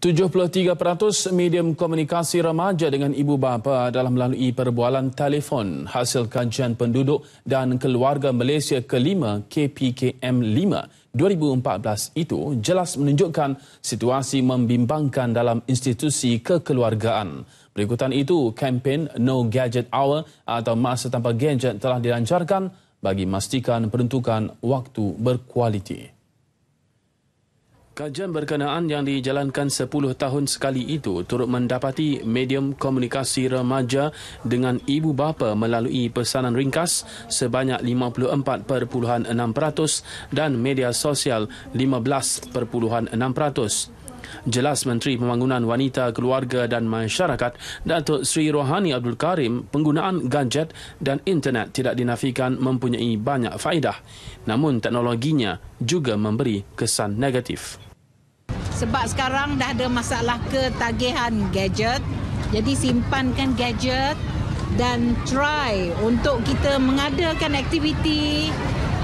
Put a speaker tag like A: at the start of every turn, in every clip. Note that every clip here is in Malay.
A: 73% medium komunikasi remaja dengan ibu bapa adalah melalui perbualan telefon hasil kajian penduduk dan keluarga Malaysia kelima KPKM 5 2014 itu jelas menunjukkan situasi membimbangkan dalam institusi kekeluargaan. Berikutan itu, kempen No Gadget Hour atau Masa Tanpa Gadget telah dilancarkan bagi memastikan peruntukan waktu berkualiti. Kajian berkenaan yang dijalankan 10 tahun sekali itu turut mendapati medium komunikasi remaja dengan ibu bapa melalui pesanan ringkas sebanyak 54.6% dan media sosial 15.6%. Jelas Menteri Pembangunan Wanita, Keluarga dan Masyarakat, Datuk Sri Rohani Abdul Karim, penggunaan gadget dan internet tidak dinafikan mempunyai banyak faedah. Namun teknologinya juga memberi kesan negatif
B: sebab sekarang dah ada masalah ketagihan gadget. Jadi simpankan gadget dan try untuk kita mengadakan aktiviti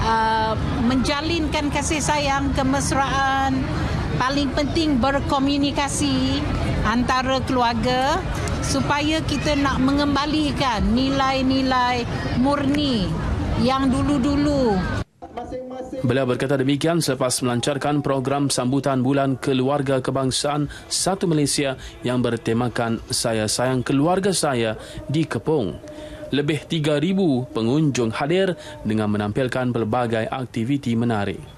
B: uh, menjalinkan kasih sayang, kemesraan, paling penting berkomunikasi antara keluarga supaya kita nak mengembalikan nilai-nilai murni yang dulu-dulu
A: Beliau berkata demikian selepas melancarkan program sambutan bulan keluarga kebangsaan Satu Malaysia yang bertemakan Saya Sayang Keluarga Saya di Kepung. Lebih 3,000 pengunjung hadir dengan menampilkan pelbagai aktiviti menarik.